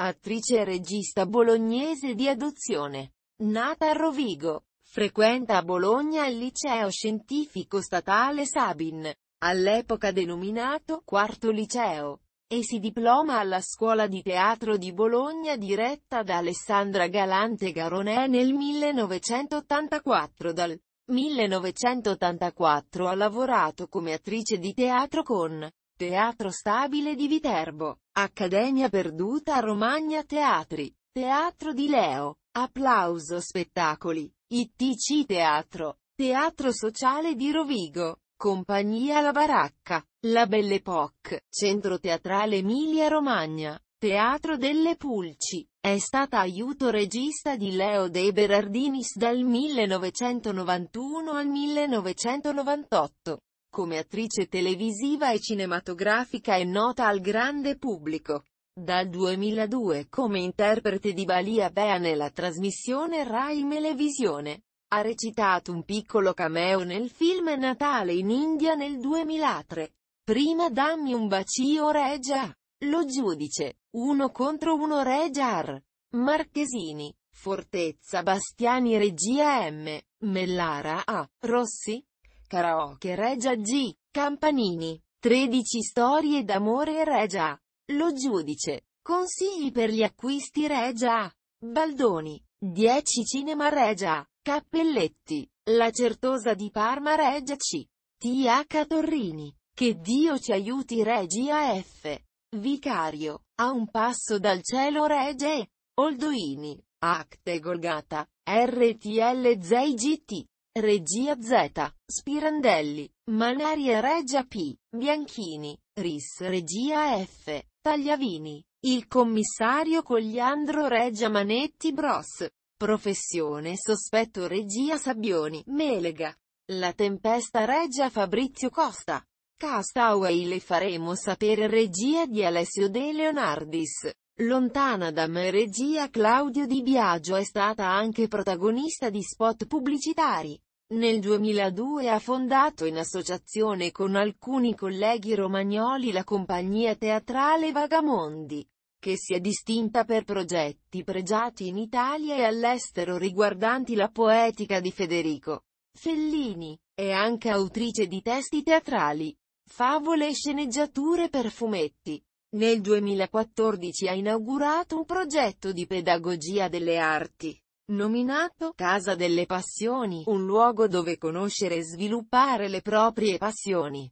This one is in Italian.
Attrice e regista bolognese di adozione. Nata a Rovigo, frequenta a Bologna il liceo scientifico statale Sabin, all'epoca denominato quarto liceo, e si diploma alla scuola di teatro di Bologna diretta da Alessandra Galante Garonè nel 1984 dal 1984 ha lavorato come attrice di teatro con Teatro Stabile di Viterbo, Accademia Perduta Romagna Teatri, Teatro di Leo, Applauso Spettacoli, ITC Teatro, Teatro Sociale di Rovigo, Compagnia La Baracca, La Belle Époque, Centro Teatrale Emilia Romagna, Teatro delle Pulci, è stata aiuto regista di Leo De Berardinis dal 1991 al 1998. Come attrice televisiva e cinematografica è nota al grande pubblico. Dal 2002 come interprete di Balia Bea nella trasmissione Rai Melevisione. Ha recitato un piccolo cameo nel film Natale in India nel 2003. Prima dammi un bacio Regia. Lo giudice. Uno contro uno Regiar. Marchesini. Fortezza Bastiani Regia M. Mellara A. Rossi. Karaoke Regia G. Campanini. 13 storie d'amore Regia. Lo giudice. Consigli per gli acquisti Regia. Baldoni. 10 Cinema Regia. Cappelletti. La Certosa di Parma Regia C. TH Torrini. Che Dio ci aiuti Regia F. Vicario. A un passo dal cielo Regia E. Oldoini. Acte Golgata. RTL ZIGT. Regia Z, Spirandelli, Maneri e Regia P, Bianchini, Ris Regia F, Tagliavini, il commissario Cogliandro Regia Manetti Bros, Professione Sospetto Regia Sabbioni, Melega, La Tempesta Regia Fabrizio Costa, Castaway le faremo sapere Regia di Alessio De Leonardis. Lontana da me regia Claudio Di Biagio è stata anche protagonista di spot pubblicitari. Nel 2002 ha fondato in associazione con alcuni colleghi romagnoli la compagnia teatrale Vagamondi, che si è distinta per progetti pregiati in Italia e all'estero riguardanti la poetica di Federico Fellini. È anche autrice di testi teatrali, favole e sceneggiature per fumetti. Nel 2014 ha inaugurato un progetto di pedagogia delle arti, nominato Casa delle Passioni, un luogo dove conoscere e sviluppare le proprie passioni.